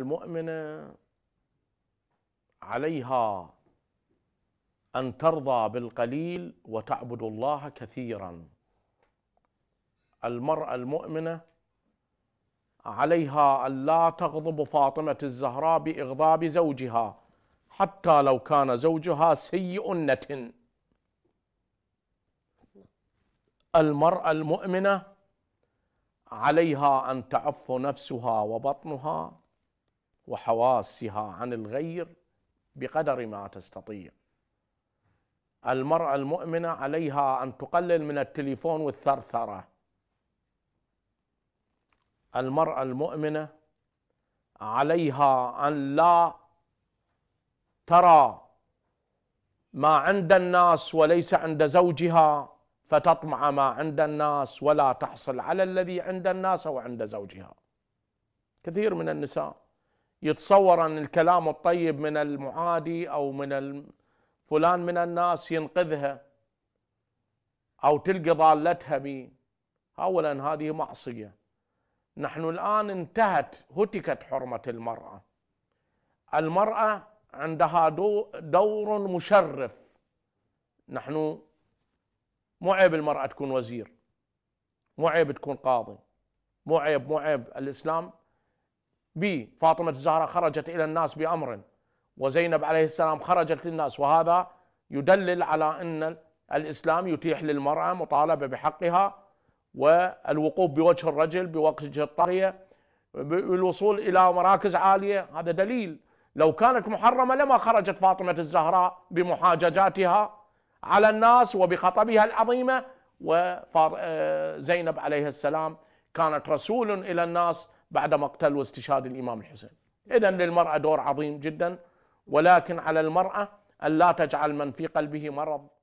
المؤمنة عليها أن ترضى بالقليل وتعبد الله كثيرا المرأة المؤمنة عليها أن لا تغضب فاطمة الزهراء بإغضاب زوجها حتى لو كان زوجها سيء نتن المرأة المؤمنة عليها أن تعف نفسها وبطنها وحواسها عن الغير بقدر ما تستطيع المرأة المؤمنة عليها أن تقلل من التليفون والثرثرة المرأة المؤمنة عليها أن لا ترى ما عند الناس وليس عند زوجها فتطمع ما عند الناس ولا تحصل على الذي عند الناس وعند زوجها كثير من النساء يتصور أن الكلام الطيب من المعادي أو من فلان من الناس ينقذها أو تلقي ضالتها به أولا هذه معصية نحن الآن انتهت هتكت حرمة المرأة المرأة عندها دور مشرف نحن مو عيب المرأة تكون وزير مو عيب تكون قاضي مو عيب مو عيب الإسلام بي فاطمة الزهراء خرجت إلى الناس بأمر وزينب عليه السلام خرجت للناس وهذا يدلل على أن الإسلام يتيح للمرأة مطالبة بحقها والوقوف بوجه الرجل بوجه الطاغية بالوصول إلى مراكز عالية هذا دليل لو كانت محرمة لما خرجت فاطمة الزهراء بمحاججاتها على الناس وبخطبها العظيمة وزينب آه، عليه السلام كانت رسول إلى الناس بعد مقتل واستشهاد الامام الحسين. اذا للمراه دور عظيم جدا ولكن على المراه ان لا تجعل من في قلبه مرض